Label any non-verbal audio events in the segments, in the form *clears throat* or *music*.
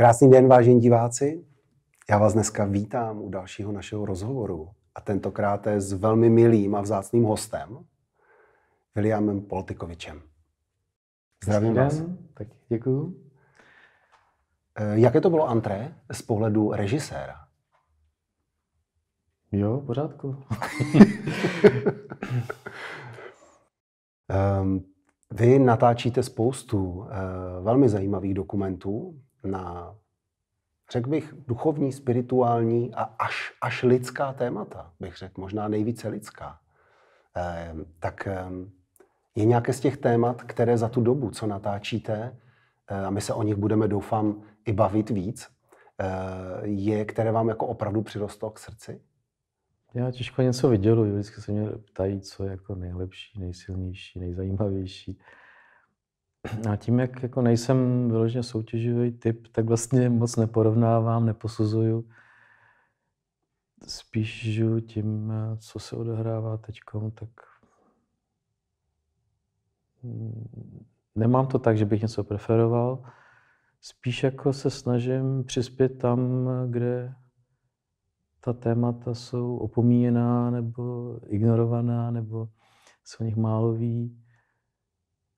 Krásný den, vážení diváci. Já vás dneska vítám u dalšího našeho rozhovoru a tentokrát je s velmi milým a vzácným hostem, Williamem Poltikovičem. Zdravím Zdravím vás. Tak děkuju. E, Jaké to bylo antré z pohledu režiséra? Jo, v pořádku. um, *laughs* vy natáčíte spoustu uh, velmi zajímavých dokumentů, na, řekl bych, duchovní, spirituální a až, až lidská témata, bych řekl, možná nejvíce lidská, eh, tak eh, je nějaké z těch témat, které za tu dobu, co natáčíte, eh, a my se o nich budeme, doufám, i bavit víc, eh, je, které vám jako opravdu přirostlo k srdci? Já těžko něco vyděluji, vždycky se mě ptají, co je jako nejlepší, nejsilnější, nejzajímavější. *clears throat* A tím, jak jako nejsem vyloženě soutěživý typ, tak vlastně moc neporovnávám, neposuzuju. Spíš žiju tím, co se odehrává teď, tak mm, nemám to tak, že bych něco preferoval. Spíš jako se snažím přispět tam, kde ta témata jsou opomíjená nebo ignorovaná, nebo se o nich málo ví.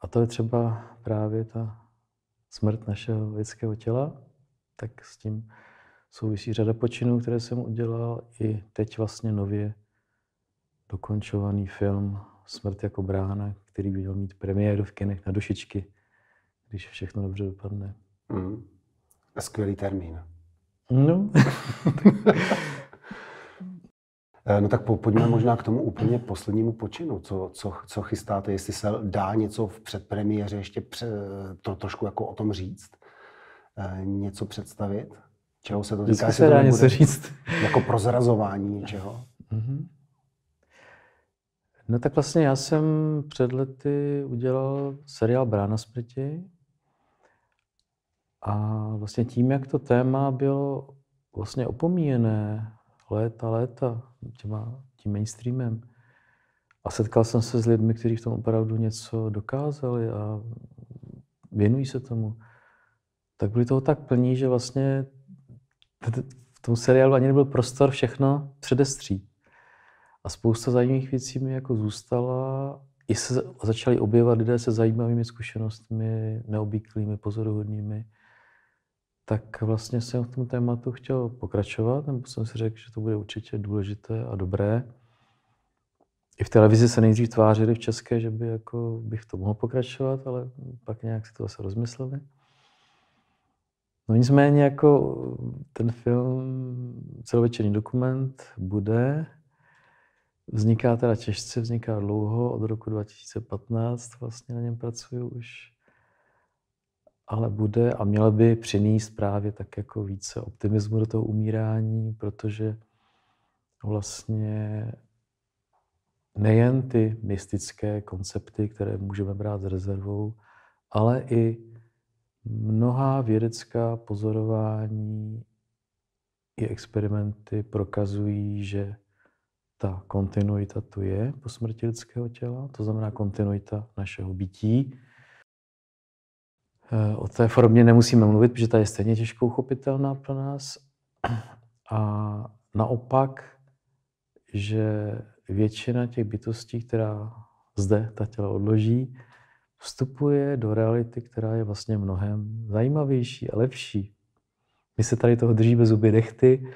A to je třeba právě ta smrt našeho lidského těla, tak s tím souvisí řada počinů, které jsem udělal i teď vlastně nově dokončovaný film Smrt jako brána, který by měl mít premiéru v kinech na dušičky, když všechno dobře dopadne. Mm. A skvělý termín. No, *laughs* Eh, no tak po, pojďme možná k tomu úplně poslednímu počinu. Co, co, co chystáte, jestli se dá něco v předpremiéře ještě pře, to, trošku jako o tom říct? Eh, něco představit? Čeho se to týká? se dá něco říct. Jako prozrazování něčeho? Mm-hmm. No tak vlastně já jsem před lety udělal seriál Brána smrti a vlastně tím, jak to téma bylo vlastně opomíjené léta, léta těma, tím mainstreamem. A setkal jsem se s lidmi, kteří v tom opravdu něco dokázali a věnují se tomu. Tak byli toho tak plní, že vlastně v tom seriálu ani nebyl prostor všechno předestřít. A spousta zajímavých věcí mi jako zůstala. I se začali objevovat lidé se zajímavými zkušenostmi, neobvyklými, pozoruhodnými tak vlastně jsem v tom tématu chtěl pokračovat, nebo jsem si řekl, že to bude určitě důležité a dobré. I v televizi se nejdřív tvářili v České, že by jako bych to mohl pokračovat, ale pak nějak si to zase rozmysleli. No nicméně jako ten film, celovečerní dokument bude, vzniká teda těžce, vzniká dlouho, od roku 2015 vlastně na něm pracuju už ale bude a měl by přinést právě tak jako více optimismu do toho umírání, protože vlastně nejen ty mystické koncepty, které můžeme brát s rezervou, ale i mnohá vědecká pozorování i experimenty prokazují, že ta kontinuita tu je po smrti lidského těla, to znamená kontinuita našeho bytí, O té formě nemusíme mluvit, protože ta je stejně těžko uchopitelná pro nás. A naopak, že většina těch bytostí, která zde ta těla odloží, vstupuje do reality, která je vlastně mnohem zajímavější a lepší. My se tady toho držíme zuby dechty,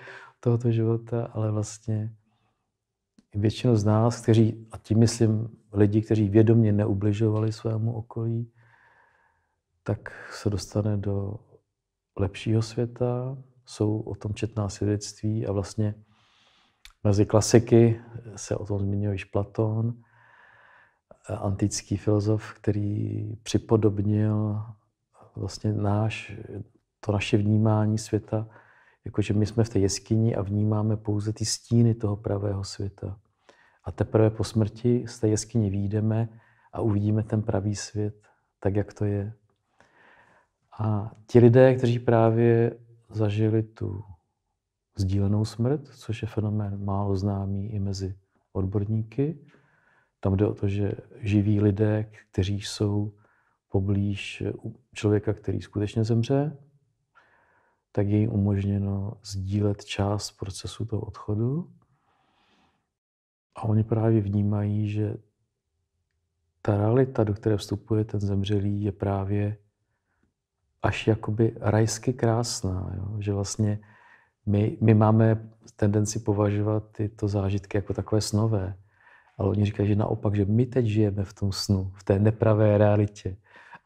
tohoto života, ale vlastně většinu z nás, kteří, a tím myslím lidi, kteří vědomě neubližovali svému okolí, tak se dostane do lepšího světa. Jsou o tom četná svědectví a vlastně mezi klasiky se o tom zmiňuje již Platón, antický filozof, který připodobnil vlastně náš, to naše vnímání světa, jakože my jsme v té jeskyni a vnímáme pouze ty stíny toho pravého světa. A teprve po smrti z té jeskyně výjdeme a uvidíme ten pravý svět, tak jak to je. A ti lidé, kteří právě zažili tu sdílenou smrt, což je fenomén málo známý i mezi odborníky, tam jde o to, že živí lidé, kteří jsou poblíž člověka, který skutečně zemře, tak je jim umožněno sdílet část procesu toho odchodu. A oni právě vnímají, že ta realita, do které vstupuje ten zemřelý, je právě až jakoby rajsky krásná, jo? že vlastně my, my máme tendenci považovat tyto zážitky jako takové snové, ale oni říkají, že naopak, že my teď žijeme v tom snu, v té nepravé realitě.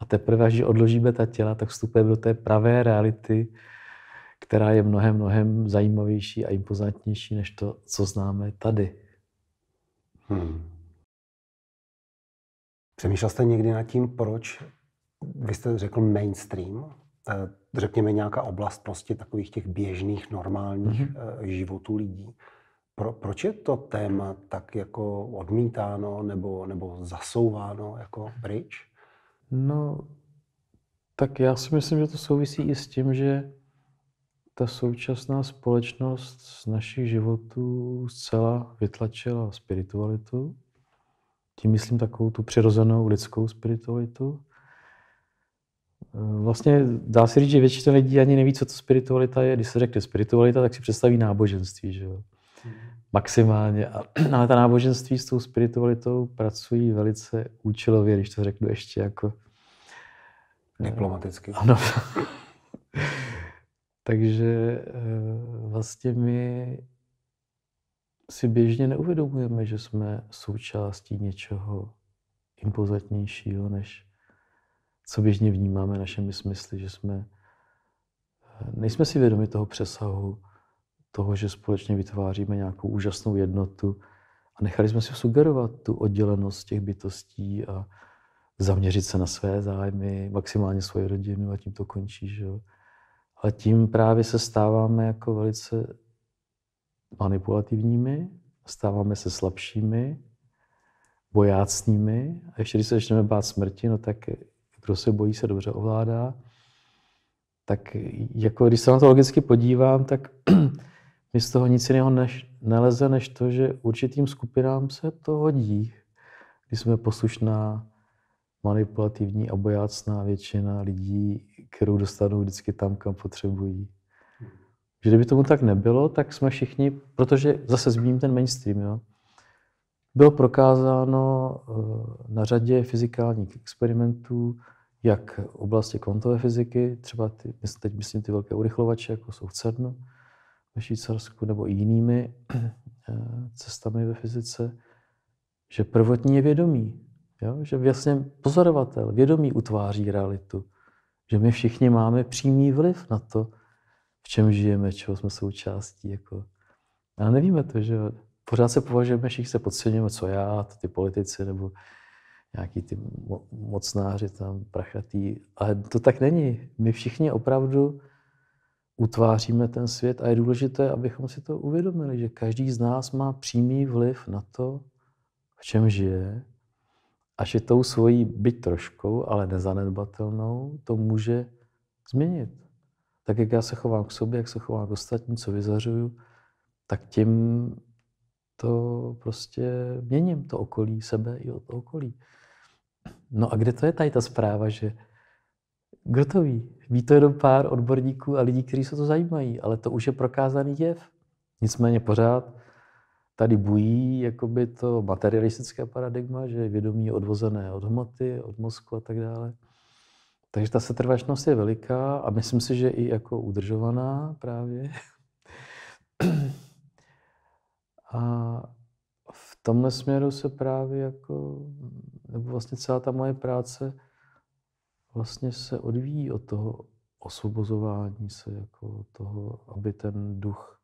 A teprve, až odložíme ta těla, tak vstupujeme do té pravé reality, která je mnohem, mnohem zajímavější a impozantnější než to, co známe tady. Hmm. Přemýšlel jste někdy nad tím, proč vy jste řekl mainstream, řekněme nějaká oblast prostě takových těch běžných, normálních mm-hmm. životů lidí. Pro, proč je to téma tak jako odmítáno nebo, nebo zasouváno jako pryč? No, tak já si myslím, že to souvisí i s tím, že ta současná společnost z našich životů zcela vytlačila spiritualitu. Tím myslím takovou tu přirozenou lidskou spiritualitu. Eh, vlastně dá se říct, že většina lidí ani neví, co to spiritualita je. Když se řekne spiritualita, tak si představí náboženství, že jo? Maximálně. *clears throat* Ale ta náboženství s tou spiritualitou pracují velice účelově, když to řeknu ještě jako... Eh, Diplomaticky. Ano. *laughs* Takže eh, vlastně my si běžně neuvědomujeme, že jsme součástí něčeho impozantnějšího než co běžně vnímáme našimi smysly, že jsme, eh, nejsme si vědomi toho přesahu, toho, že společně vytváříme nějakou úžasnou jednotu a nechali jsme si sugerovat tu oddělenost těch bytostí a zaměřit se na své zájmy, maximálně svoji rodinu a tím to končí, že Ale tím právě se stáváme jako velice manipulativními, stáváme se slabšími, bojácnými a ještě když se začneme bát smrti, no tak kdo se bojí, se dobře ovládá. Tak jako, když se na to logicky podívám, tak *clears throat* mi z toho nic jiného než, neleze, než to, že určitým skupinám se to hodí, když jsme poslušná, manipulativní a bojácná většina lidí, kterou dostanou vždycky tam, kam potřebují. Že kdyby tomu tak nebylo, tak jsme všichni, protože zase zmíním ten mainstream, jo, bylo prokázáno eh, na řadě fyzikálních experimentů, jak v oblasti kvantové fyziky, třeba ty, teď myslím ty velké urychlovače, jako jsou v CERNu ve Švýcarsku, nebo i jinými eh, cestami ve fyzice, že prvotní je vědomí. Jo? Že vlastně pozorovatel, vědomí utváří realitu. Že my všichni máme přímý vliv na to, v čem žijeme, čeho jsme součástí. Jako. Ale nevíme to, že pořád se považujeme, všichni se podceňujeme, co já, ty politici nebo nějaký ty mo- mocnáři tam, prachatý. Ale to tak není. My všichni opravdu utváříme ten svět a je důležité, abychom si to uvědomili, že každý z nás má přímý vliv na to, v čem žije a že tou svojí, byť troškou, ale nezanedbatelnou, to může změnit. Tak jak já se chovám k sobě, jak se chovám k ostatním, co vyzařuju, tak tím to prostě měním, to okolí, sebe i to okolí. No a kde to je tady ta zpráva, že kdo to ví? Ví to jenom pár odborníků a lidí, kteří se to zajímají, ale to už je prokázaný jev. Nicméně pořád tady bují jakoby to materialistické paradigma, že vědomí je odvozené od hmoty, od mozku a tak dále. Takže ta setrvačnost je veliká a myslím si, že i jako udržovaná právě. A v tomhle směru se právě jako, nebo vlastně celá ta moje práce vlastně se odvíjí od toho osvobozování se, jako toho, aby ten duch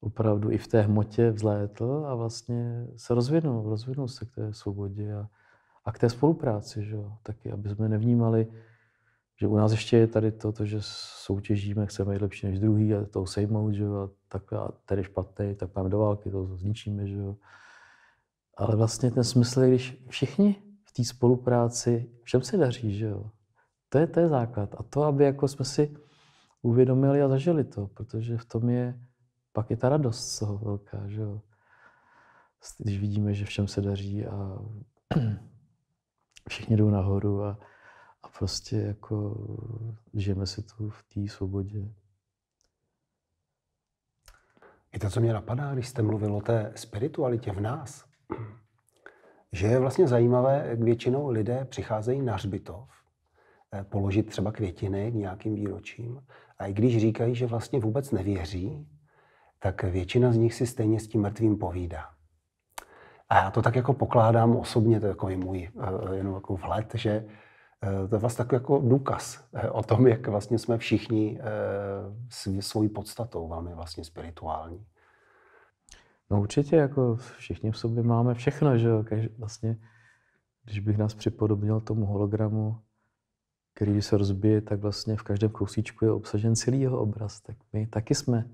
opravdu i v té hmotě vzlétl a vlastně se rozvinul, rozvinul se k té svobodě a, a k té spolupráci, že jo, taky, aby jsme nevnímali, že u nás ještě je tady to, to že soutěžíme, chceme jít lepší než druhý a to sejmout, že a tak a tady špatný, tak máme do války, to zničíme, že jo. Ale vlastně ten smysl je, když všichni v té spolupráci, všem se daří, že jo. To je, to je základ. A to, aby jako jsme si uvědomili a zažili to, protože v tom je, pak je ta radost z toho velká, že jo. Když vidíme, že všem se daří a *clears throat* všichni jdou nahoru a a prostě jako žijeme si tu v té svobodě. I to, co mě napadá, když jste mluvil o té spiritualitě v nás, že je vlastně zajímavé, jak většinou lidé přicházejí na hřbitov, eh, položit třeba květiny k nějakým výročím. A i když říkají, že vlastně vůbec nevěří, tak většina z nich si stejně s tím mrtvým povídá. A já to tak jako pokládám osobně, to je jako můj eh, eh, jenom jako vhled, že Eh, to je vlastně takový jako důkaz eh, o tom, jak vlastně jsme všichni eh, svojí podstatou velmi vlastně spirituální. No určitě, jako všichni v sobě máme všechno, že jo? Vlastně, když bych nás připodobnil tomu hologramu, který když se rozbije, tak vlastně v každém kousíčku je obsažen celý jeho obraz. Tak my taky jsme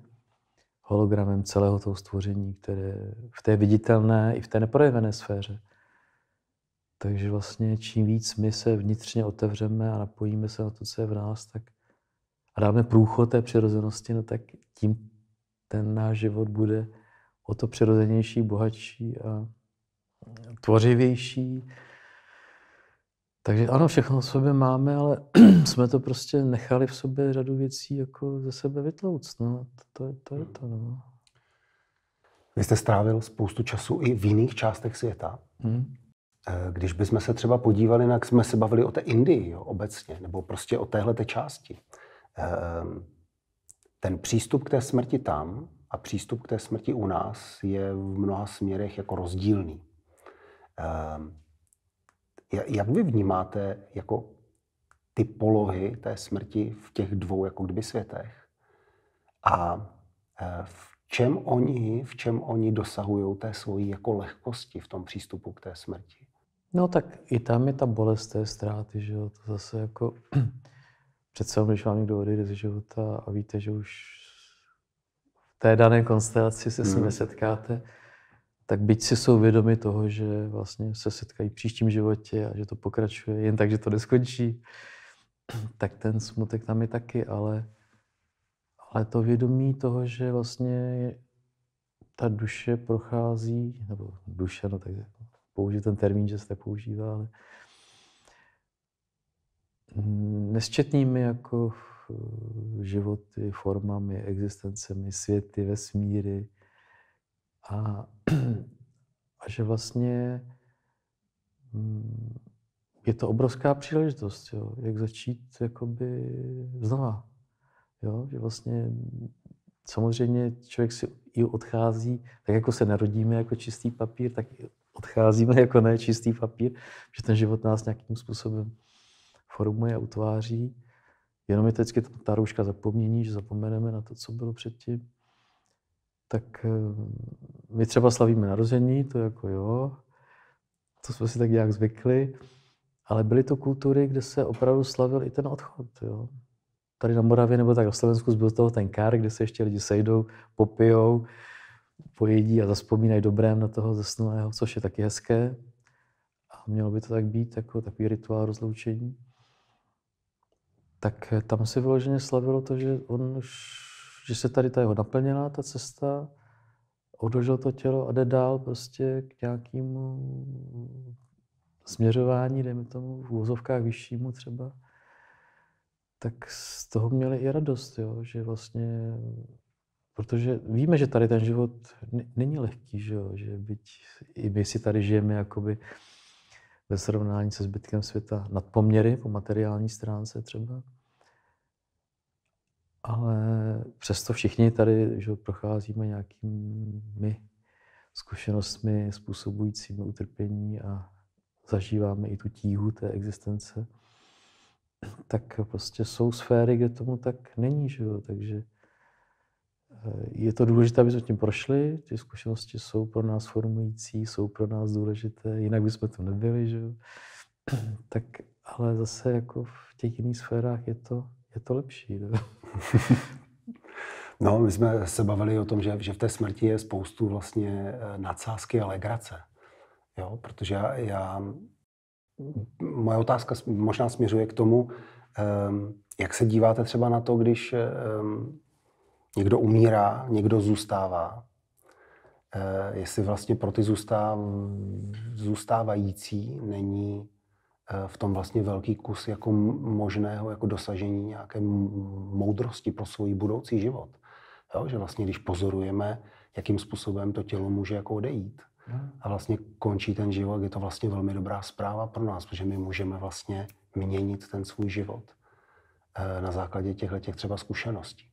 hologramem celého toho stvoření, které v té viditelné i v té neprojevené sféře. Takže vlastně čím víc my se vnitřně otevřeme a napojíme se na to, co je v nás, tak a dáme průchod té přirozenosti, no tak tím ten náš život bude o to přirozenější, bohatší a tvořivější. Takže ano, všechno v sobě máme, ale *clears throat* jsme to prostě nechali v sobě řadu věcí jako ze sebe vytlouct. No. To, je, to je to. No. Vy jste strávil spoustu času i v jiných částech světa. Hmm. Eh, když bychom se třeba podívali, jak jsme se bavili o té Indii jo, obecně, nebo prostě o téhle části, ehm, ten přístup k té smrti tam a přístup k té smrti u nás je v mnoha směrech jako rozdílný. Ehm, jak vy vnímáte jako ty polohy té smrti v těch dvou jako kdyby světech a eh, v čem oni, v čem oni dosahují té svojí jako lehkosti v tom přístupu k té smrti? No tak i tam je ta bolest té ztráty, že jo, to zase jako *clears throat* přece když vám někdo odejde ze života a víte, že už v té dané konstelaci se s ním hmm. setkáte, tak byť si jsou vědomi toho, že vlastně se setkají v příštím životě a že to pokračuje, jen tak, že to neskončí, *clears throat* tak ten smutek tam je taky, ale, ale to vědomí toho, že vlastně ta duše prochází, nebo duše, no tak použiju ten termín, že se používá, ale nesčetnými jako eh, životy, formami, existencemi, světy, vesmíry. A, a že vlastně mm, je to obrovská příležitost, jo, jak začít jakoby znova. Jo, že vlastně samozřejmě člověk si i odchází, tak jako se narodíme jako čistý papír, tak odcházíme jako nečistý papír, že ten život nás nějakým způsobem formuje a utváří. Jenom je to vždycky ta rouška zapomnění, že zapomeneme na to, co bylo předtím. Tak eh, my třeba slavíme narození, to jako jo, to jsme si tak nějak zvykli, ale byly to kultury, kde se opravdu slavil i ten odchod. Jo. Tady na Moravě nebo tak na Slovensku byl toho ten kár, kde se ještě lidi sejdou, popijou, pojedí a zaspomínají dobrém na toho zesnulého, což je taky hezké. A mělo by to tak být, jako takový rituál rozloučení. Tak eh, tam se vyloženě slavilo to, že on už, že se tady ta jeho naplněná ta cesta, odložil to tělo a jde dál prostě k nějakému směřování, dejme tomu, v úvozovkách vyššímu třeba, tak z toho měli i radost, jo? že vlastně Protože víme, že tady ten život není lehký, že, jo? že byť i my si tady žijeme jakoby ve srovnání se zbytkem světa nad poměry po materiální stránce třeba. Ale přesto všichni tady že procházíme nějakými zkušenostmi způsobujícími utrpení a zažíváme i tu tíhu té existence. Tak prostě jsou sféry, kde tomu tak není, že jo? takže je to důležité, aby jsme tím prošli. Ty zkušenosti jsou pro nás formující, jsou pro nás důležité, jinak bychom to nebyli, že *clears throat* Tak ale zase jako v těch jiných sférách je to, je to lepší. Ne? *laughs* No, my jsme se bavili o tom, že, že v té smrti je spoustu vlastně eh, nadsázky a legrace. Jo, protože já, já moje otázka možná směřuje k tomu, ehm, jak se díváte třeba na to, když ehm, Někdo umírá, někdo zůstává. Eh, jestli vlastně pro ty zůstáv, zůstávající není eh, v tom vlastně velký kus jako možného jako dosažení nějaké moudrosti pro svůj budoucí život. Jo? Že vlastně když pozorujeme, jakým způsobem to tělo může jako odejít hmm. a vlastně končí ten život, je to vlastně velmi dobrá zpráva pro nás, protože my můžeme vlastně měnit ten svůj život eh, na základě těchto těch třeba zkušeností.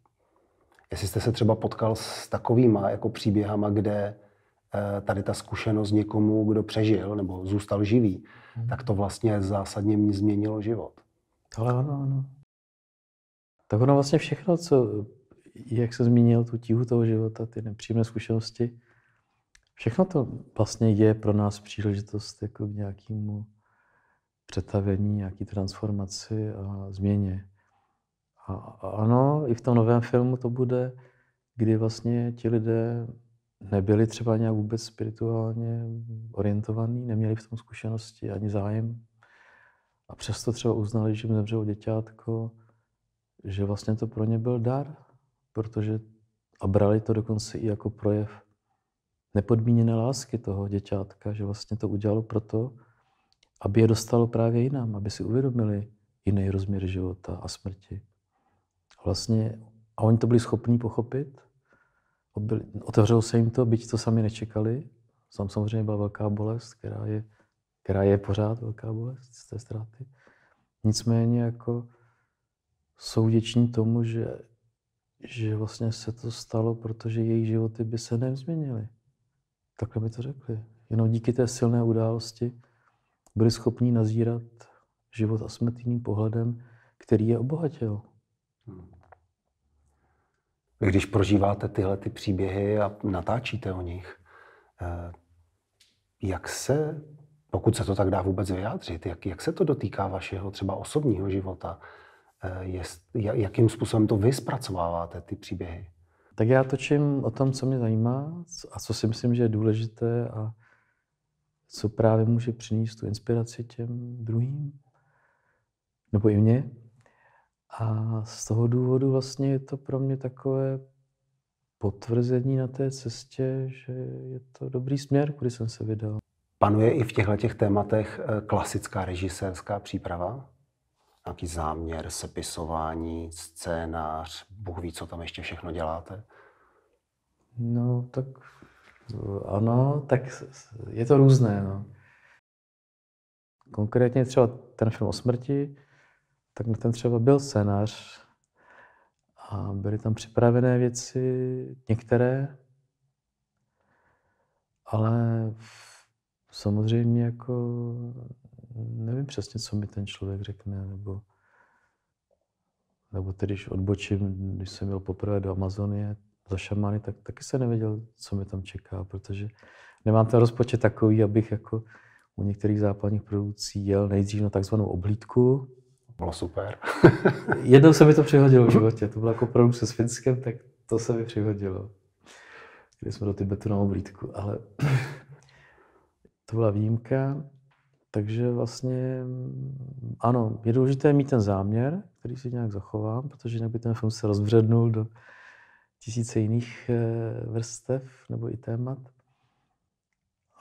Jestli jste se třeba potkal s takovýma jako příběhama, kde eh, tady ta zkušenost někomu, kdo přežil nebo zůstal živý, hmm. tak to vlastně zásadně mi změnilo život. Ale ano, ano. Tak ono vlastně všechno, co, jak se zmínil, tu tíhu toho života, ty nepříjemné zkušenosti, všechno to vlastně je pro nás příležitost jako k nějakému přetavení, nějaký transformaci a změně. A ano, i v tom novém filmu to bude, kdy vlastně ti lidé nebyli třeba nějak vůbec spirituálně orientovaní, neměli v tom zkušenosti ani zájem. A přesto třeba uznali, že jim zemřelo děťátko, že vlastně to pro ně byl dar, protože a brali to dokonce i jako projev nepodmíněné lásky toho děťátka, že vlastně to udělalo proto, aby je dostalo právě jinam, aby si uvědomili jiný rozměr života a smrti vlastně, a oni to byli schopní pochopit, otevřelo se jim to, byť to sami nečekali. Tam samozřejmě byla velká bolest, která je, která je pořád velká bolest z té ztráty. Nicméně jako jsou vděční tomu, že, že vlastně se to stalo, protože jejich životy by se nezměnily. Takhle mi to řekli. Jenom díky té silné události byli schopni nazírat život a smrt pohledem, který je obohatil. Hmm. Když prožíváte tyhle ty příběhy a natáčíte o nich, eh, jak se, pokud se to tak dá vůbec vyjádřit, jak, jak se to dotýká vašeho třeba osobního života? Eh, jest, jakým způsobem to vy zpracováváte, ty příběhy? Tak já točím o tom, co mě zajímá a co si myslím, že je důležité a co právě může přinést tu inspiraci těm druhým, nebo i mně. A z toho důvodu vlastně je to pro mě takové potvrzení na té cestě, že je to dobrý směr, kudy jsem se vydal. Panuje i v těchto těch tématech eh, klasická režisérská příprava? Nějaký záměr, sepisování, scénář, Bůh ví, co tam ještě všechno děláte? No, tak ano, tak je to různé. No. Konkrétně třeba ten film o smrti, tak na ten třeba byl scénář a byly tam připravené věci, některé, ale samozřejmě jako nevím přesně, co mi ten člověk řekne, nebo, nebo tedy, když odbočím, když jsem měl poprvé do Amazonie za šamány, tak taky se nevěděl, co mi tam čeká, protože nemám ten rozpočet takový, abych jako u některých západních produkcí jel nejdřív na takzvanou oblídku, bylo super. *laughs* Jednou se mi to přihodilo v životě. To bylo jako opravdu se s tak to se mi přihodilo. Když jsme do Tibetu na oblídku, ale *clears throat* to byla výjimka. Takže vlastně, ano, je důležité mít ten záměr, který si nějak zachovám, protože jinak by ten film se rozbřednul do tisíce jiných eh, vrstev nebo i témat.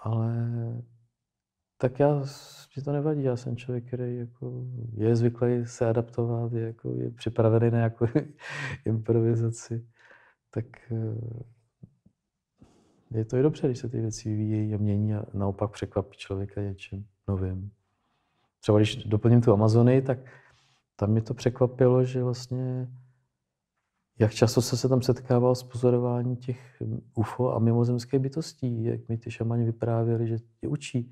Ale tak já, mě to nevadí, já jsem člověk, který jako je zvyklý se adaptovat, je, jako, je připravený na nějakou *laughs* improvizaci. Tak eh, je to i dobře, když se ty věci vyvíjí a mění a naopak překvapí člověka něčím novým. Třeba když doplním tu Amazonii, tak tam mě to překvapilo, že vlastně jak často se se tam setkával s pozorováním těch UFO a mimozemské bytostí, jak mi ty šamani vyprávěli, že je učí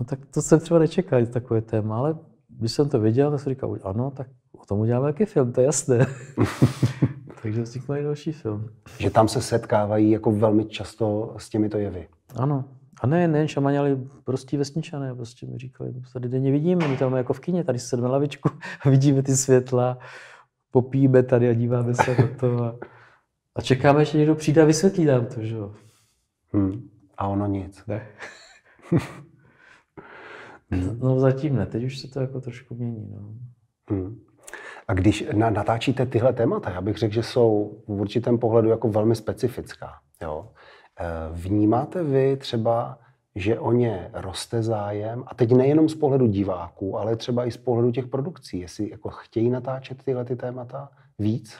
No tak to jsem třeba nečekal, takové téma, ale když jsem to viděl, tak jsem říkal, ano, tak o tom uděláme velký film, to je jasné. *laughs* Takže vznikl i další film. Že tam se setkávají jako velmi často s těmito jevy. Ano. A ne, nejen šamani, ale prostí vesničané prostě mi říkali, no, tady denně vidíme, my tam jako v kině, tady sedíme na lavičku, *laughs* vidíme ty světla, popíme tady a díváme se na to. A, a čekáme, že někdo přijde a vysvětlí nám to, že jo. Hmm. A ono nic. Ne. *laughs* Hmm. No zatím ne, teď už se to jako trošku mění. No. Hmm. A když natáčíte tyhle témata, já bych řekl, že jsou v určitém pohledu jako velmi specifická. Jo? Eh, vnímáte vy třeba, že o ně roste zájem, a teď nejenom z pohledu diváků, ale třeba i z pohledu těch produkcí, jestli jako chtějí natáčet tyhle ty témata víc,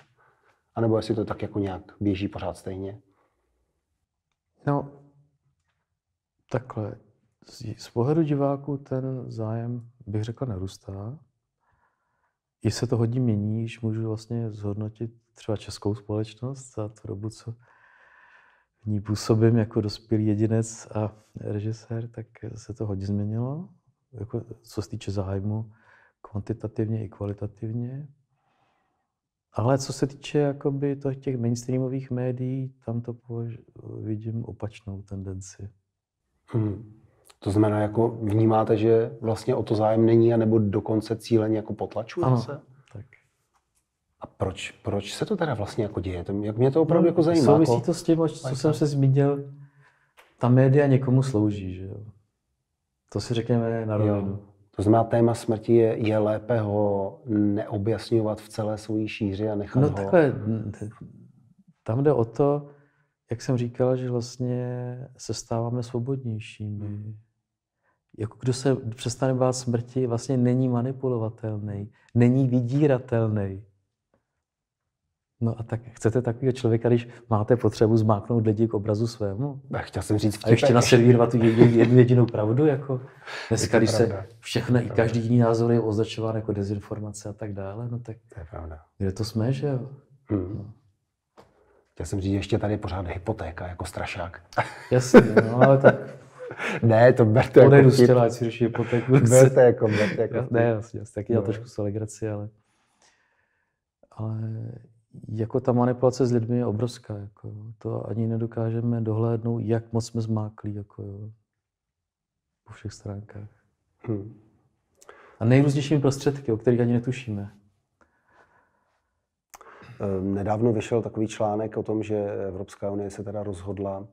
anebo jestli to tak jako nějak běží pořád stejně? No, takhle z pohledu diváků ten zájem, bych řekl, narůstá. I se to hodně mění, že můžu vlastně zhodnotit třeba českou společnost za tu dobu, co v ní působím jako dospělý jedinec a režisér, tak se to hodně změnilo, jako co se týče zájmu kvantitativně i kvalitativně. Ale co se týče jakoby to, těch mainstreamových médií, tam to považ, vidím opačnou tendenci. Hmm. To znamená, jako vnímáte, že vlastně o to zájem není, anebo dokonce cíleně jako potlačuje ano. se? Tak. A proč, proč se to teda vlastně jako děje? To, mě to opravdu no, jako zajímá. Jako- souvisí jako... to s tím, co jsem se zmínil, ta média někomu slouží, že jo? To si řekněme na rovinu. To znamená, téma smrti je, je lépe ho neobjasňovat v celé svojí šíři a nechat no, ho... takhle, tam jde o to, jak jsem říkal, že vlastně se stáváme svobodnějšími. Hmm jako kdo se přestane bát smrti, vlastně není manipulovatelný, není vydíratelný. No a tak chcete takového člověka, když máte potřebu zmáknout lidi k obrazu svému? Já chtěl jsem říct vtipek. A ještě no. naservírovat tu jednu jedinou pravdu, jako dneska, když se všechno, i každý jiný názor je označován jako dezinformace a tak dále, no tak to je pravda. kde to jsme, že jo? Hmm. No. Chtěl jsem říct, ještě tady pořád hypotéka jako strašák. Jasně, no ale tak ne, to berte jako Odejdu z ať si řeší hypotéku. Berte jako, berte jako. Ne, vlastně jsem taky dělal no. trošku se legraci, ale, ale jako ta manipulace s lidmi je obrovská. Jako, to ani nedokážeme dohlédnout, jak moc jsme zmáklí. Jako, jo, po všech stránkách. Hmm. A nejrůznějšími prostředky, o kterých ani netušíme. Ehm, nedávno vyšel takový článek o tom, že Evropská unie se teda rozhodla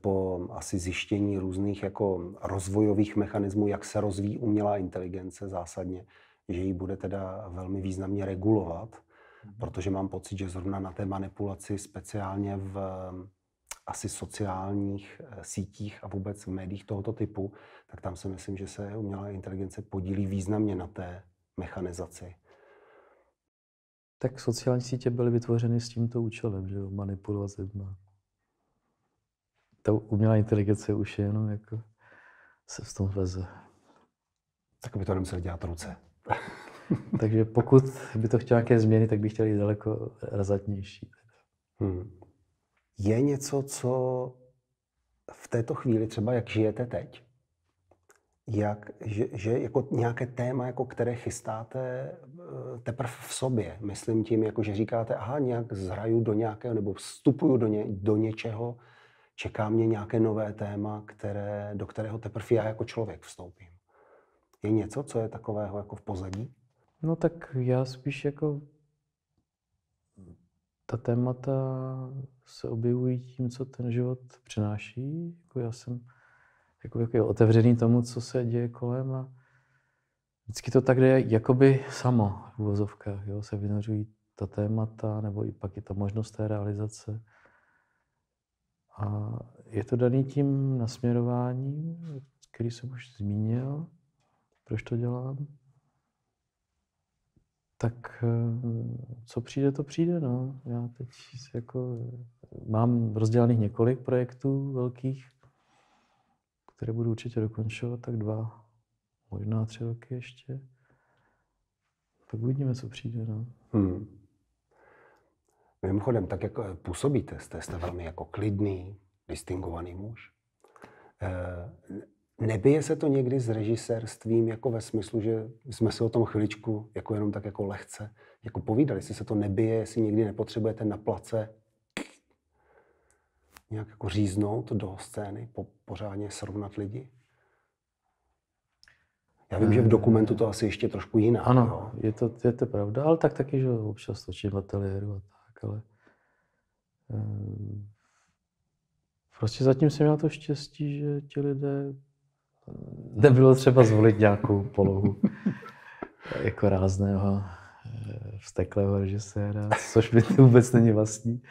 po asi zjištění různých jako rozvojových mechanismů, jak se rozvíjí umělá inteligence zásadně, že ji bude teda velmi významně regulovat, mm. protože mám pocit, že zrovna na té manipulaci speciálně v ehm, asi sociálních eh, sítích a vůbec v médiích tohoto typu, tak tam si myslím, že se umělá inteligence podílí významně na té mechanizaci. Tak sociální sítě byly vytvořeny s tímto účelem, že jo, manipulovat lidma ta umělá inteligence už je jenom jako se v tom veze. Tak by to nemuseli dělat ruce. *laughs* Takže pokud by to chtěl nějaké změny, tak bych chtěl jít daleko razatnější. Hmm. Je něco, co v této chvíli třeba, jak žijete teď, jak, že, že jako nějaké téma, jako které chystáte eh, teprve v sobě. Myslím tím, jako že říkáte, aha, nějak zhraju do nějakého, nebo vstupuju do, ně, do něčeho, čeká mě nějaké nové téma, které, do kterého teprve já jako člověk vstoupím. Je něco, co je takového jako v pozadí? No tak já spíš jako ta témata se objevují tím, co ten život přináší. Jako já jsem jako, jako otevřený tomu, co se děje kolem a vždycky to tak jde jakoby samo v uvozovkách. Jo? Se vynořují ta témata, nebo i pak je ta možnost té realizace. A je to daný tím nasměrováním, který jsem už zmínil, proč to dělám. Tak eh, co přijde, to přijde. No. Já teď jako eh, mám rozdělaných několik projektů velkých, které budu určitě dokončovat, tak dva, možná tři roky ještě. Tak uvidíme, co přijde. No. Hmm. Mimochodem, tak jak eh, působíte, jste, jste velmi jako klidný, distingovaný muž. Eh, nebije se to někdy s režisérstvím jako ve smyslu, že jsme si o tom chviličku jako jenom tak jako lehce jako povídali, jestli se to nebije, jestli někdy nepotřebujete na place nějak jako říznout do scény, po, pořádně srovnat lidi? Já vím, že v dokumentu to asi ještě trošku jinak. Ano, jo? je to, je to pravda, ale tak taky, že občas točím ateliéru a tak ale eh, prostě zatím jsem měl to štěstí, že ti lidé eh, nebylo třeba zvolit nějakou polohu *laughs* jako rázného eh, vzteklého režiséra, což mi to vůbec není vlastní.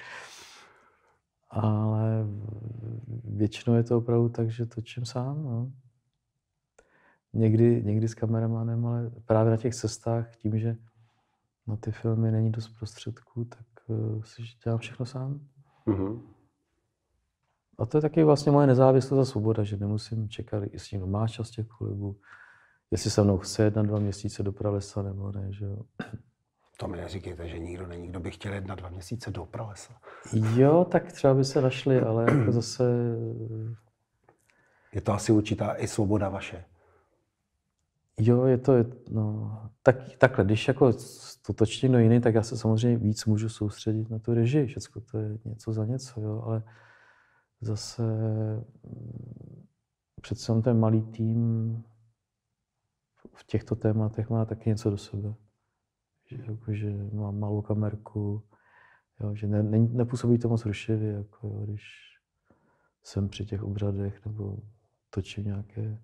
Ale většinou je to opravdu tak, že točím sám. No. Někdy, někdy s kameramanem, ale právě na těch cestách, tím, že na ty filmy není dost prostředků, tak si eh, dělám všechno sám. Mm-hmm. A to je taky vlastně moje nezávislost a svoboda, že nemusím čekat, jestli někdo má čas těch kolegů, jestli se mnou chce jedna, dva měsíce do pralesa nebo ne, že jo. To mi neříkejte, že nikdo není, kdo by chtěl jedna, dva měsíce do pralesa. Jo, tak třeba by se našli, ale jako zase... Je to asi určitá i svoboda vaše. Jo, je to, je, no, tak, takhle, když jako totočí někdo jiný, tak já se samozřejmě víc můžu soustředit na tu režii, všechno to je něco za něco, jo, ale zase mm, přece ten malý tým v těchto tématech má taky něco do sebe. Že, jako, že má malou kamerku, jo, že ne, ne, nepůsobí to moc rušivě, jako, jo, když jsem při těch obřadech nebo točím nějaké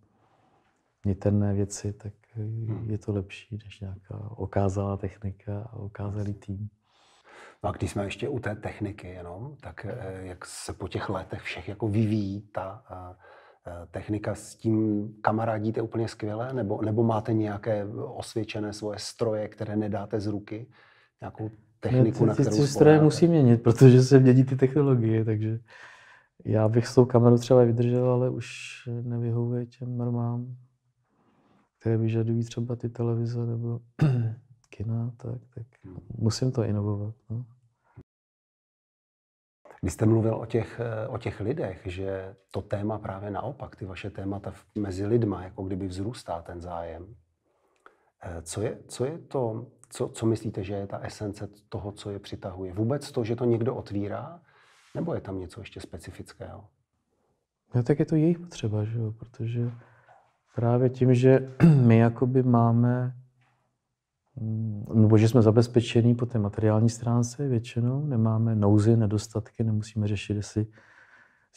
niterné věci, tak eh, hmm. je to lepší než nějaká okázalá technika a okázalý tým. No a když jsme ještě u té techniky jenom, tak eh, jak se po těch letech všech jako vyvíjí ta eh, technika s tím kamarádíte úplně skvěle? Nebo, nebo máte nějaké osvědčené svoje stroje, které nedáte z ruky? Nějakou techniku, ne, ty, na kterou stroje musí měnit, protože se mění ty technologie, takže já bych s tou kamerou třeba vydržel, ale už nevyhovuje těm normám které vyžadují třeba ty televize nebo *clears throat* kina, tak, tak hmm. musím to inovovat. No. Vy jste mluvil o těch, o těch lidech, že to téma právě naopak, ty vaše témata mezi lidma, jako kdyby vzrůstá ten zájem. Eh, co je, co je to, co, co myslíte, že je ta esence toho, co je přitahuje? Vůbec to, že to někdo otvírá, nebo je tam něco ještě specifického? No tak je to jejich potřeba, že jo? protože Právě tím, že *clears throat* my jakoby máme, mm, nebo že jsme zabezpečení po té materiální stránce většinou, nemáme nouzy, nedostatky, nemusíme řešit, jestli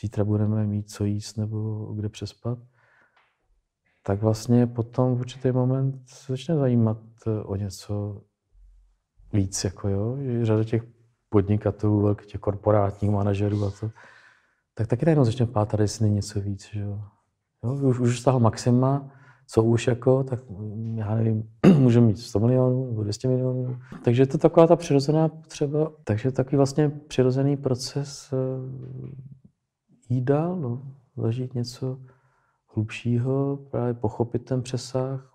zítra budeme mít co jíst nebo kde přespat, tak vlastně potom v určitý moment se začne zajímat eh, o něco víc, jako jo, řada těch podnikatelů, těch korporátních manažerů a to, tak taky najednou začne pátrat, jestli není něco víc, že jo. Jo, už, už dosáhl maxima, co už jako, tak mm, já nevím, *clears throat* může mít 100 milionů nebo 200 milionů. Takže je to taková ta přirozená potřeba, takže takový vlastně přirozený proces eh, jít dál, no, zažít něco hlubšího, právě pochopit ten přesah.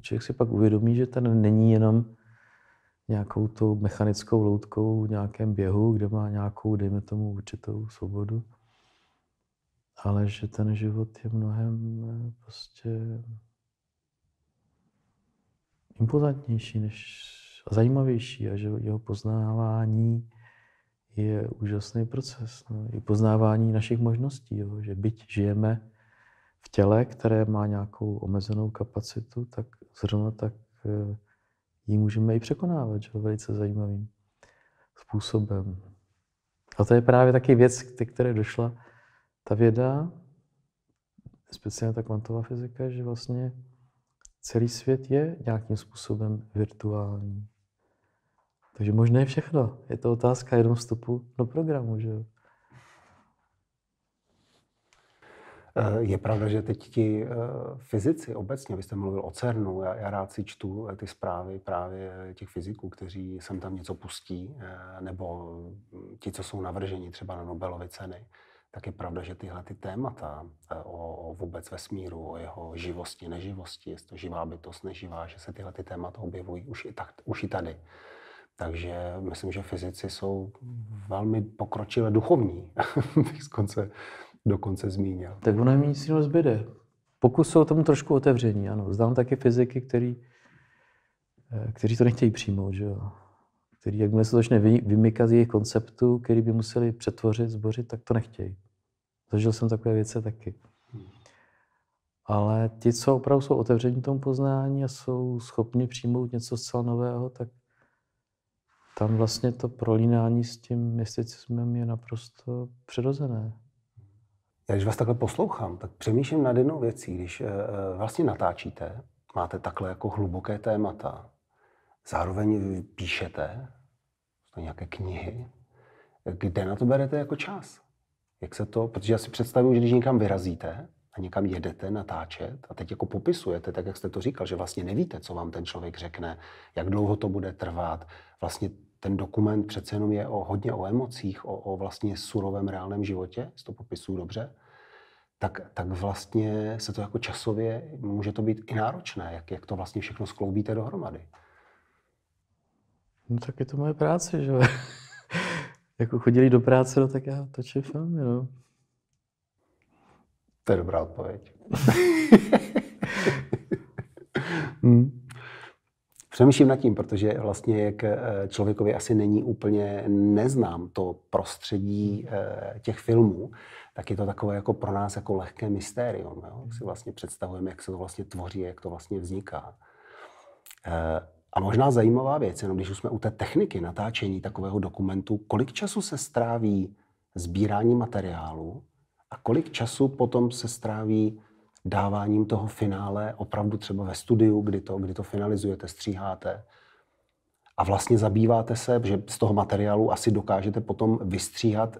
Člověk si pak uvědomí, že ten není jenom nějakou tou mechanickou loutkou v nějakém běhu, kde má nějakou, dejme tomu, určitou svobodu, ale že ten život je mnohem eh, prostě impozantnější než a zajímavější a že jeho poznávání je úžasný proces. No. I poznávání našich možností, jo. že byť žijeme v těle, které má nějakou omezenou kapacitu, tak zrovna tak eh, ji můžeme i překonávat že? velice zajímavým způsobem. A to je právě taky věc, které došla ta věda, speciálně ta kvantová fyzika, že vlastně celý svět je nějakým způsobem virtuální. Takže možné je všechno. Je to otázka jenom vstupu do programu, že jo? Eh, je pravda, že teď ti eh, fyzici obecně, vy jste mluvil o CERNu, já, já rád si čtu eh, ty zprávy právě těch fyziků, kteří sem tam něco pustí, nebo hm, ti, co jsou navrženi třeba na Nobelovy ceny, tak je pravda, že tyhle ty témata eh, o, o vůbec vesmíru, o jeho živosti, neživosti, jestli to živá bytost, neživá, že se tyhle ty témata objevují už i, tak, už i tady. Takže myslím, že fyzici jsou velmi pokročile duchovní, *laughs* bych dokonce, dokonce zmínil. Tak ono mi nic jiného zbyde. Pokud jsou tomu trošku otevření, ano. Znám taky fyziky, který, eh, kteří to nechtějí přijmout, že jo který jakmile se začne vymykat z jejich konceptů, který by museli přetvořit, zbořit, tak to nechtějí. Zažil jsem takové věci taky. Ale ti, co opravdu jsou otevření tomu poznání a jsou schopni přijmout něco zcela nového, tak tam vlastně to prolínání s tím mysticismem je naprosto přirozené. Já když vás takhle poslouchám, tak přemýšlím nad jednou věcí. Když eh, eh, vlastně natáčíte, máte takhle jako hluboké témata, zároveň píšete, aspoň nějaké knihy, kde na to berete jako čas? Jak se to, protože já si představuju, že když někam vyrazíte a někam jedete natáčet a teď jako popisujete, tak jak jste to říkal, že vlastně nevíte, co vám ten člověk řekne, jak dlouho to bude trvat. Vlastně ten dokument přece jenom je o, hodně o emocích, o, o vlastně surovém reálném životě, z to popisuju dobře, tak, tak vlastně se to jako časově, může to být i náročné, jak, jak to vlastně všechno skloubíte dohromady. No tak je to moje práce, že *laughs* Jako chodili do práce, no tak já točím filmy, no. To je dobrá odpověď. *laughs* hmm. Přemýšlím nad tím, protože vlastně jak eh, člověkovi asi není úplně neznám to prostředí eh, těch filmů, tak je to takové jako pro nás jako lehké mystérium. Jo? Si vlastně představujeme, jak se to vlastně tvoří, jak to vlastně vzniká. Eh, a možná zajímavá věc, jenom když už jsme u té techniky natáčení takového dokumentu, kolik času se stráví sbírání materiálu a kolik času potom se stráví dáváním toho finále opravdu třeba ve studiu, kdy to, kdy to finalizujete, stříháte a vlastně zabýváte se, že z toho materiálu asi dokážete potom vystříhat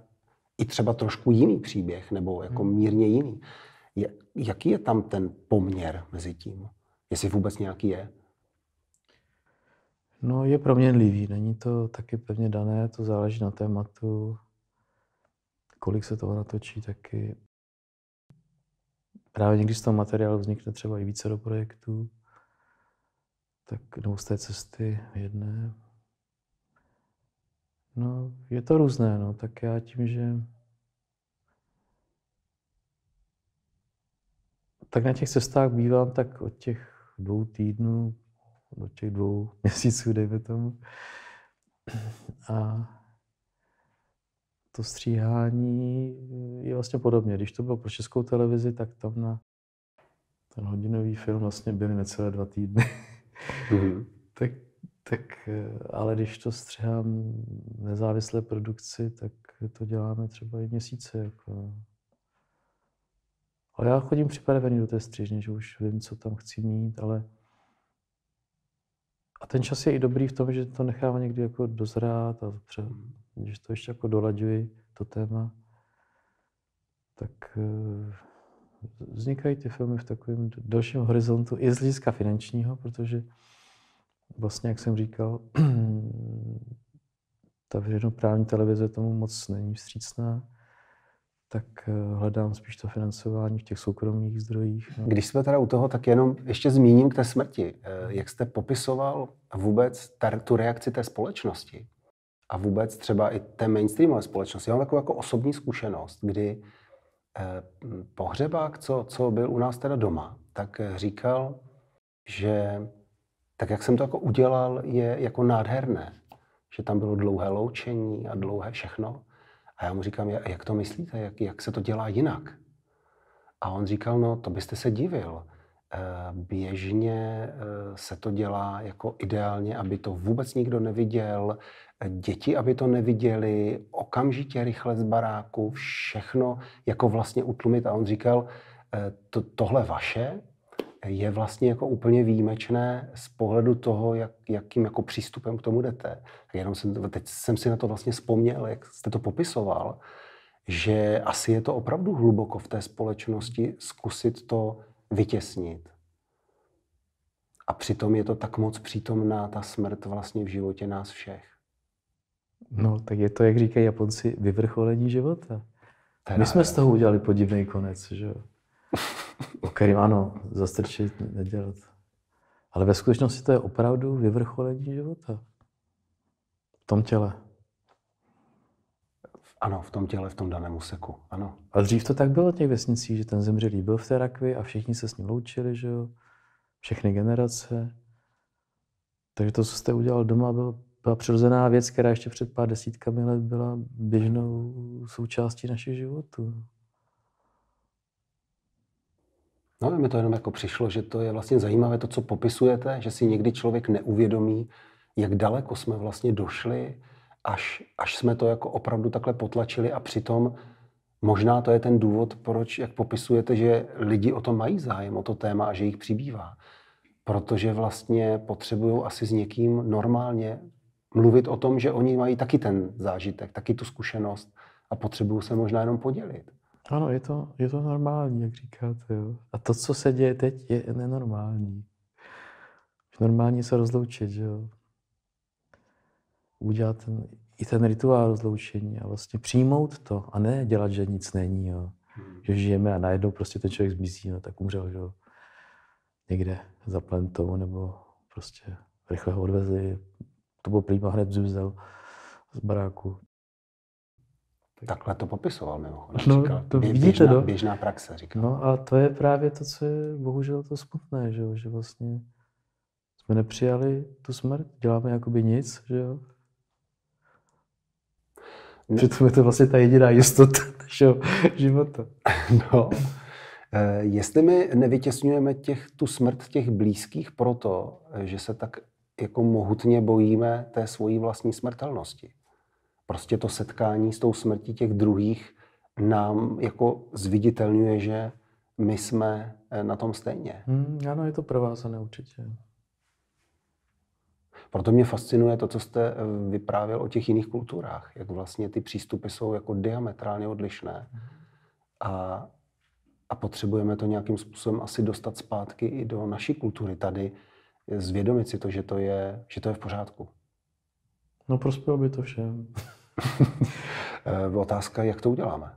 i třeba trošku jiný příběh nebo jako hmm. mírně jiný. Je, jaký je tam ten poměr mezi tím? Jestli vůbec nějaký je? No, je proměnlivý, není to taky pevně dané, to záleží na tématu, kolik se toho natočí, taky. Právě někdy z toho materiálu vznikne třeba i více do projektů, tak nebo z té cesty jedné. No, je to různé, no, tak já tím, že tak na těch cestách bývám tak od těch dvou týdnů do těch dvou *laughs* měsíců, dejme tomu. A to stříhání je vlastně podobně. Když to bylo pro českou televizi, tak tam na ten hodinový film vlastně byly necelé dva týdny. *laughs* Mhm. tak, tak, ale když to stříhám nezávislé produkci, tak to děláme třeba i měsíce. Jako. No. Ale já chodím připravený do té střižny, že už vím, co tam chci mít, ale a ten čas je i dobrý v tom, že to nechává někdy jako dozrát a pře- hmm. když to ještě jako dolaďuji, to téma, tak eh, vznikají ty filmy v takovém dalším horizontu i z hlediska finančního, protože vlastně, jak jsem říkal, *clears throat* ta veřejnoprávní televize tomu moc není vstřícná tak eh, hledám spíš to financování v těch soukromých zdrojích. No. Když jsme teda u toho, tak jenom ještě zmíním k té smrti. Eh, jak jste popisoval vůbec tu reakci té společnosti a vůbec třeba i té mainstreamové společnosti? Já mám takovou jako osobní zkušenost, kdy eh, pohřebák, co, co byl u nás teda doma, tak říkal, že tak jak jsem to jako udělal, je jako nádherné. Že tam bylo dlouhé loučení a dlouhé všechno. A já mu říkám, jak to myslíte, jak, jak se to dělá jinak? A on říkal, no to byste se divil. Eh, běžně eh, se to dělá jako ideálně, aby to vůbec nikdo neviděl, eh, děti, aby to neviděli, okamžitě rychle z baráku, všechno jako vlastně utlumit. A on říkal, to, tohle vaše, je vlastně jako úplně výjimečné z pohledu toho, jak, jakým jako přístupem k tomu jdete. Jenom jsem, teď jsem si na to vlastně vzpomněl, jak jste to popisoval, že asi je to opravdu hluboko v té společnosti zkusit to vytěsnit. A přitom je to tak moc přítomná ta smrt vlastně v životě nás všech. No, tak je to, jak říkají Japonci, vyvrcholení života. Teda, My jsme z toho udělali podivný konec, že jo? *laughs* o kterým ano, zastrčit, nedělat. Ale ve skutečnosti to je opravdu vyvrcholení života. V tom těle. Ano, v tom těle, v tom daném úseku, ano. A dřív to tak bylo v těch vesnicích, že ten zemřelý byl v té rakvi a všichni se s ním loučili, že jo? Všechny generace. Takže to, co jste udělal doma, bylo, byla přirozená věc, která ještě před pár desítkami let byla běžnou součástí našich životů. No, mi to jenom jako přišlo, že to je vlastně zajímavé to, co popisujete, že si někdy člověk neuvědomí, jak daleko jsme vlastně došli, až, až jsme to jako opravdu takhle potlačili a přitom možná to je ten důvod, proč, jak popisujete, že lidi o to mají zájem, o to téma a že jich přibývá. Protože vlastně potřebují asi s někým normálně mluvit o tom, že oni mají taky ten zážitek, taky tu zkušenost a potřebují se možná jenom podělit. Ano, je to, je to normální, jak říkáte. Jo. A to, co se děje teď, je nenormální. Normální se rozloučit, že jo. Udělat ten, i ten rituál rozloučení a vlastně přijmout to a ne dělat, že nic není, jo. Hmm. Že žijeme a najednou prostě ten člověk zmizí, no tak umřel, že jo. Někde za plentou nebo prostě rychle ho odvezli. To byl prýma, hned zmizel z baráku. Takhle to popisoval mimochodem. No, říkal, to běžná, vidíte, no. běžná praxe, říkal. No a to je právě to, co je bohužel to smutné, že, jo? že vlastně jsme nepřijali tu smrt, děláme jakoby nic, že jo. Že to je to vlastně ta jediná jistota *laughs* našeho života. *laughs* No, eh, jestli my nevytěsňujeme těch, tu smrt těch blízkých proto, že se tak jako mohutně bojíme té svojí vlastní smrtelnosti prostě to setkání s tou smrtí těch druhých nám jako zviditelňuje, že my jsme eh, na tom stejně. Hmm, ano, je to provázané určitě. Proto mě fascinuje to, co jste eh, vyprávěl o těch jiných kulturách, jak vlastně ty přístupy jsou jako diametrálně odlišné a, a potřebujeme to nějakým způsobem asi dostat zpátky i do naší kultury tady, eh, zvědomit si to, že to je, že to je v pořádku. No prospělo by to všem. *laughs* Eh, otázka, jak to uděláme?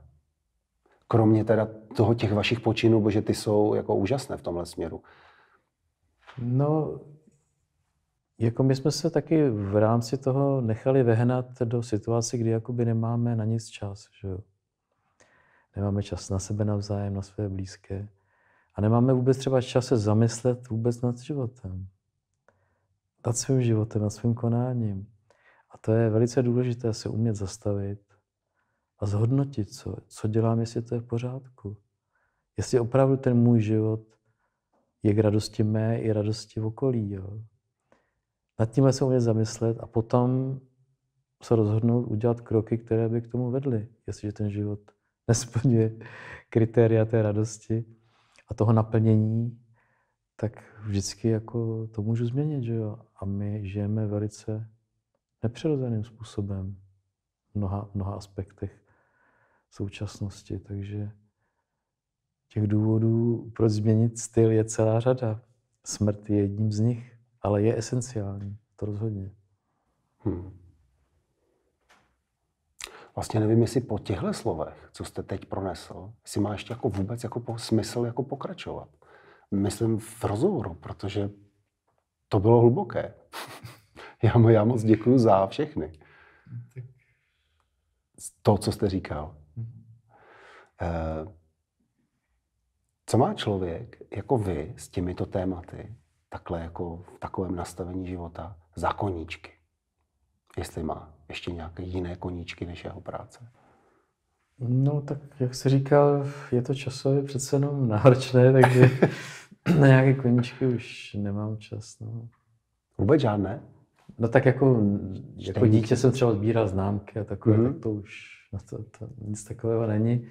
Kromě teda toho těch vašich počinů, bože, ty jsou jako úžasné v tomhle směru. No, jako my jsme se taky v rámci toho nechali vehnat do situace, kdy jakoby nemáme na nic čas, že jo. Nemáme čas na sebe navzájem, na své blízké. A nemáme vůbec třeba čas se zamyslet vůbec nad životem. Nad svým životem, nad svým konáním. A to je velice důležité se umět zastavit a zhodnotit, co, co dělám, jestli to je v pořádku. Jestli opravdu ten můj život je k radosti mé i radosti v okolí. Jo. Nad tím se umět zamyslet a potom se rozhodnout udělat kroky, které by k tomu vedly, jestliže ten život *laughs* nesplňuje kritéria té radosti a toho naplnění, tak vždycky jako to můžu změnit, že jo? A my žijeme velice nepřirozeným způsobem v mnoha, mnoha aspektech současnosti. Takže těch důvodů, proč změnit styl, je celá řada. Smrt je jedním z nich, ale je esenciální, to rozhodně. Hmm. Vlastně nevím, jestli po těchto slovech, co jste teď pronesl, si má ještě jako vůbec jako po, smysl jako pokračovat. Myslím v rozhovoru, protože to bylo hluboké. *laughs* Já, já moc děkuji za všechny. To, co jste říkal. Mhm. Eh, co má člověk, jako vy, s těmito tématy, takhle jako v takovém nastavení života, za koníčky? Jestli má ještě nějaké jiné koníčky než jeho práce? No tak, jak jsi říkal, je to časově přece jenom náročné, takže *laughs* na nějaké koníčky už nemám čas. No. Vůbec žádné? No tak jako, jako dítě jsem třeba sbíral známky a takové, mm-hmm. tak to už no to, to nic takového není.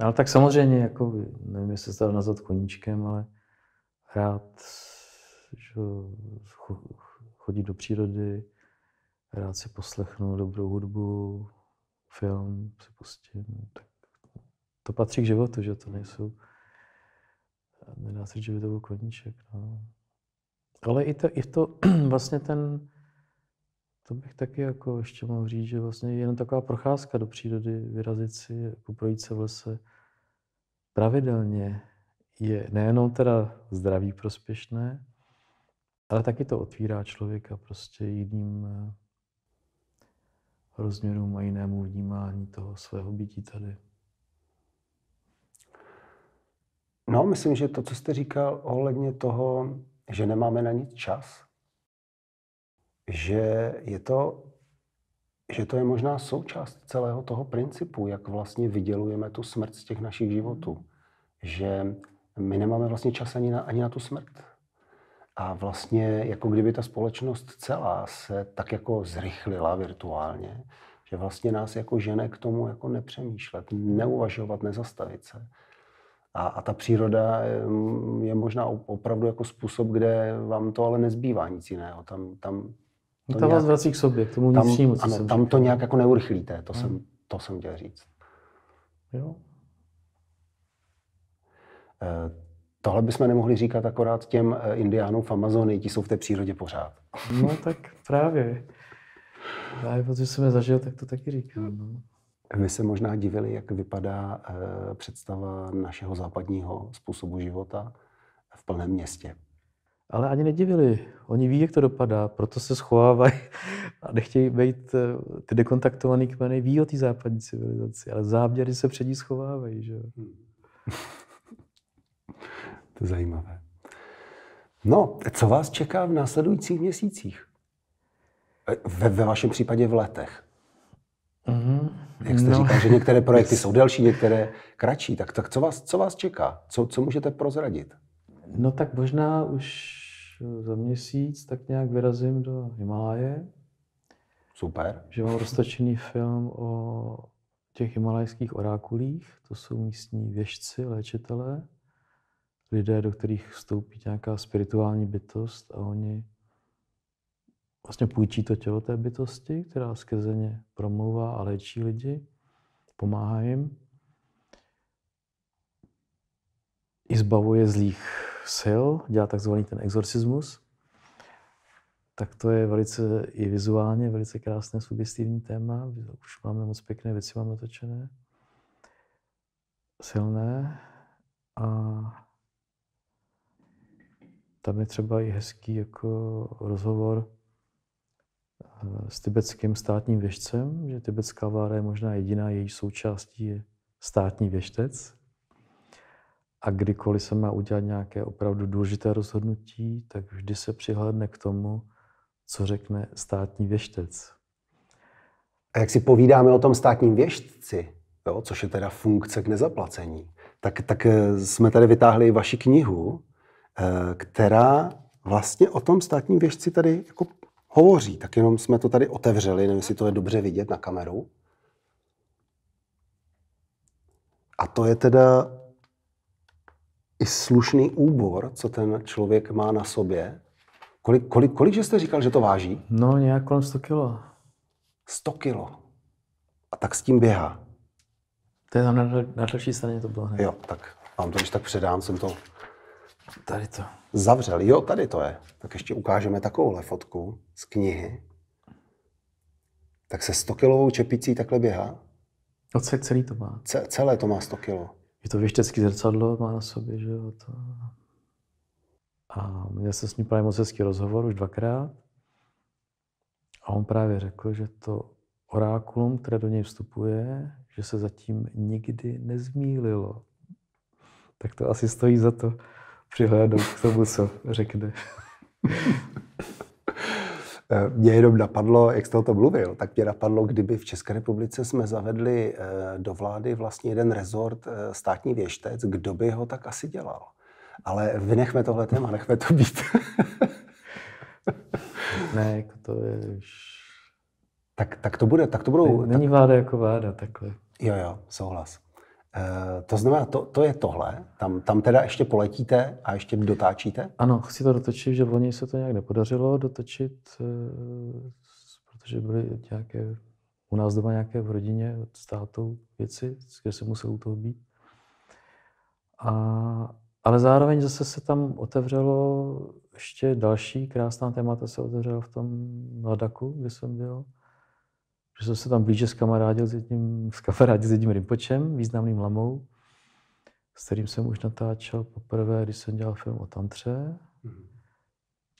Ale tak samozřejmě, jako, nevím, jestli se to nazvat koníčkem, ale rád že chodit do přírody, rád si poslechnu dobrou hudbu, film si pustím. Tak to patří k životu, že to nejsou. Nedá se, že by to byl koníček. No. Ale i to, i to *clears throat* vlastně ten, to bych taky jako ještě mohl říct, že vlastně jenom taková procházka do přírody, vyrazit si, jako projít se v lese pravidelně je nejenom teda zdraví prospěšné, ale taky to otvírá člověka prostě jiným eh, rozměrům a jinému vnímání toho svého bytí tady. No, myslím, že to, co jste říkal ohledně toho, že nemáme na nic čas, že je to, že to je možná součást celého toho principu, jak vlastně vydělujeme tu smrt z těch našich životů. Že my nemáme vlastně čas ani na, ani na tu smrt. A vlastně jako kdyby ta společnost celá se tak jako zrychlila virtuálně, že vlastně nás jako žene k tomu jako nepřemýšlet, neuvažovat, nezastavit se. A, a ta příroda je možná opravdu jako způsob, kde vám to ale nezbývá nic jiného. Tam, tam, no to tam nějak, vás vrací k sobě, k tomu tam, vnitřnímu. Ano, tam to nějak jako neurychlíte, to, hmm. jsem, to jsem chtěl říct. Jo. Eh, tohle bychom nemohli říkat akorát těm eh, indiánům v Amazonii, ti jsou v té přírodě pořád. No tak právě. Já, protože jsem je zažil, tak to taky říkám. Hmm. No. Vy se možná divili, jak vypadá eh, představa našeho západního způsobu života v plném městě. Ale ani nedivili. Oni ví, jak to dopadá, proto se schovávají a nechtějí být eh, ty dekontaktovaný kmeny, ví o té západní civilizaci, ale záběry se před ní schovávají. Že? Hmm. *laughs* to je zajímavé. No, co vás čeká v následujících měsících? Eh, ve, ve vašem případě v letech. Mm-hmm jak jste no. říkal, že některé projekty jsou delší, některé kratší, tak, tak co, vás, co vás čeká? Co, co můžete prozradit? No tak možná už za měsíc tak nějak vyrazím do Himaláje. Super. Že mám roztočený film o těch himalajských orákulích. To jsou místní věžci, léčitelé, lidé, do kterých vstoupí nějaká spirituální bytost a oni vlastně půjčí to tělo té bytosti, která skrze ně promlouvá a léčí lidi, pomáhá jim. I zbavuje zlých sil, dělá takzvaný ten exorcismus. Tak to je velice i vizuálně velice krásné sugestivní téma. Už máme moc pěkné věci, máme natočené. Silné. A tam je třeba i hezký jako rozhovor Eh, s tibetským státním věžcem, že tibetská vláda je možná jediná, její součástí je státní věštec. A kdykoliv se má udělat nějaké opravdu důležité rozhodnutí, tak vždy se přihlédne k tomu, co řekne státní věštec. A jak si povídáme o tom státním věštci, jo, což je teda funkce k nezaplacení, tak, tak eh, jsme tady vytáhli vaši knihu, eh, která vlastně o tom státním věžci tady jako hovoří. Tak jenom jsme to tady otevřeli, nevím, jestli to je dobře vidět na kameru. A to je teda i slušný úbor, co ten člověk má na sobě. Kolik, kolik, kolik že jste říkal, že to váží? No, nějak kolem 100 kilo. 100 kilo. A tak s tím běhá. To je tam na, na další straně to bylo. Ne? Jo, tak vám to když tak předám, jsem to Tady to. Zavřel. Jo, tady to je. Tak ještě ukážeme takovouhle fotku z knihy. Tak se 100 kilovou čepicí takhle běhá. No celý to má. Ce- celé to má 100 kilo. Je to věštecký zrcadlo, má na sobě, že jo, to... A měl jsem s ním právě moc hezký rozhovor už dvakrát. A on právě řekl, že to orákulum, které do něj vstupuje, že se zatím nikdy nezmílilo. Tak to asi stojí za to přihlédnout k tomu, co řekne. *laughs* Eh, mě jenom napadlo, jak jste o tom mluvil, tak mě napadlo, kdyby v České republice jsme zavedli eh, do vlády vlastně jeden rezort eh, státní věštec, kdo by ho tak asi dělal. Ale vynechme tohle téma, nechme to být. *laughs* ne, jako to je Tak, tak to bude, tak to budou... Není tak... vláda jako vláda, takhle. Jo, jo, souhlas. Eh, to znamená, to, to je tohle. Tam, tam teda ještě poletíte a ještě dotáčíte? Ano, chci to dotočit, že v loni se to nějak nepodařilo dotočit, eh, protože byly nějaké, u nás doma nějaké v rodině od státu věci, kde se musel u toho být. A, ale zároveň zase se tam otevřelo ještě další krásná témata se otevřela v tom Ladaku, kde jsem byl že jsem se tam blíže skamarádil s jedním, skamarádil *laughs* s jedním rimpočem, významným lamou, s kterým jsem už natáčel poprvé, když jsem dělal film o tantře. Mm-hmm.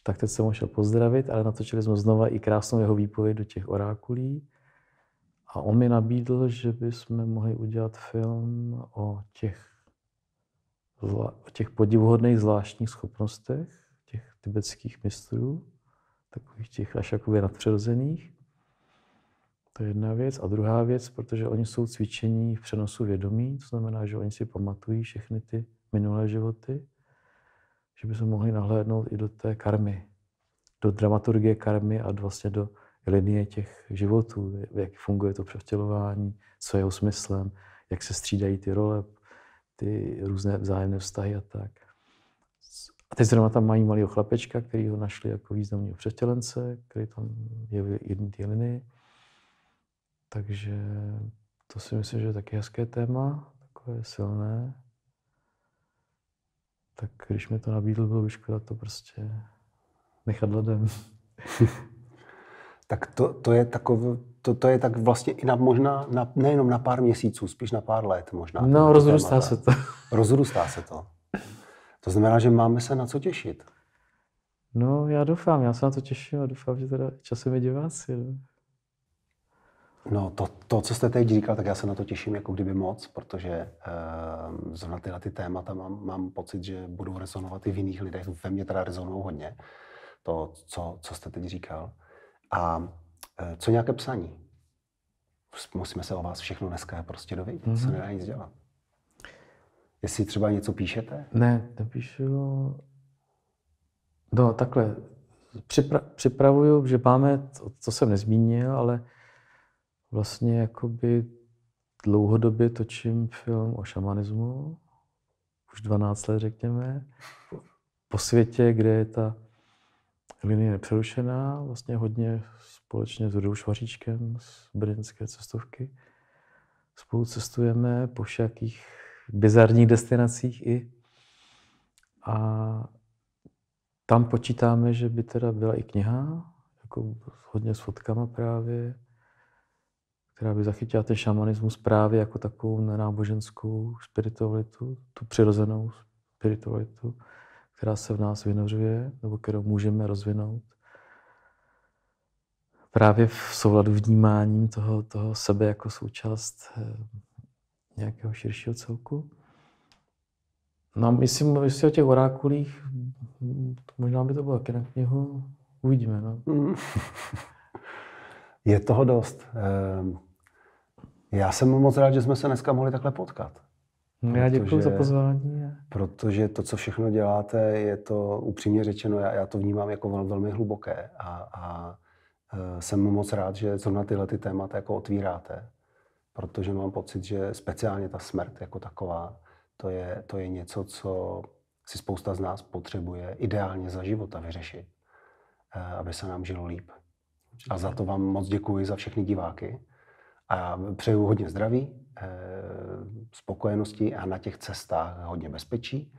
Tak teď jsem ho šel pozdravit, ale natočili jsme znova i krásnou jeho výpověď do těch orákulí. A on mi nabídl, že bychom mohli udělat film o těch, o těch podivuhodných zvláštních schopnostech těch tibetských mistrů, takových těch až jakoby nadpřirozených. To je jedna věc. A druhá věc, protože oni jsou cvičení v přenosu vědomí, to znamená, že oni si pamatují všechny ty minulé životy, že by se mohli nahlédnout i do té karmy, do dramaturgie karmy a vlastně do linie těch životů, jak funguje to převtělování, co je jeho smyslem, jak se střídají ty role, ty různé vzájemné vztahy a tak. A teď zrovna tam mají malého chlapečka, který ho našli jako významného převtělence, který tam je v jedné té linii. Takže to si myslím, že je taky hezké téma, takové silné. Tak když mi to nabídl, bylo by škoda to prostě nechat ledem. *laughs* tak to, to je takové, to, to je tak vlastně i na, možná na, nejenom na pár měsíců, spíš na pár let možná. No, rozrůstá se to. *laughs* rozrůstá se to. To znamená, že máme se na co těšit. No, já doufám, já se na to těším a doufám, že teda časem je diváci. No. No to, to, co jste teď říkal, tak já se na to těším jako kdyby moc, protože e, zrovna tyhle ty témata mám, mám pocit, že budou rezonovat i v jiných lidech. Ve mně teda rezonují hodně to, co, co jste teď říkal. A e, co nějaké psaní? Musíme se o vás všechno dneska prostě dovědět, mm-hmm. se mhm. nedá nic dělat. Jestli třeba něco píšete? Ne, nepíšu. No takhle, Připra- připravuju, že máme, to, to jsem nezmínil, ale vlastně jakoby dlouhodobě točím film o šamanismu, už 12 let řekněme, po světě, kde je ta linie nepřerušená, vlastně hodně společně s Rudou Švaříčkem z brněnské cestovky. Spolu cestujeme po všakých bizarních destinacích i. A tam počítáme, že by teda byla i kniha, jako hodně s fotkama právě která by zachytila ten šamanismus právě jako takovou nenáboženskou spiritualitu, tu přirozenou spiritualitu, která se v nás vynořuje, nebo kterou můžeme rozvinout. Právě v souladu vnímáním toho, toho sebe jako součást eh, nějakého širšího celku. No, myslím, myslím o těch orákulích, možná by to bylo taky na knihu, uvidíme. No. Mm. *laughs* Je toho dost. Ehm, já jsem moc rád, že jsme se dneska mohli takhle potkat. No, protože, já děkuji za pozvání. Protože to, co všechno děláte, je to upřímně řečeno, já, já to vnímám jako vel, velmi hluboké a, a e, jsem moc rád, že zrovna tyhle ty témata jako otvíráte, protože mám pocit, že speciálně ta smrt jako taková, to je, to je něco, co si spousta z nás potřebuje ideálně za života vyřešit, e, aby se nám žilo líp. A za to vám moc děkuji za všechny diváky. A přeju hodně zdraví, eh, spokojenosti a na těch cestách hodně bezpečí,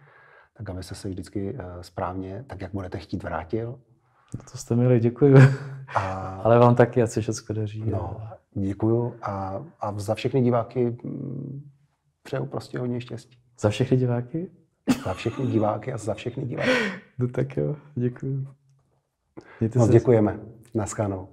tak aby se vždycky eh, správně, tak jak budete chtít, vrátil. No to jste milý, děkuji. A... *laughs* Ale vám taky, ať se všechno daří. No, děkuji a, a za všechny diváky mm, přeju prostě hodně štěstí. Za všechny diváky? Za všechny diváky a za všechny diváky. *laughs* No tak jo, děkuji. Mějte se děkujeme. Naschledanou.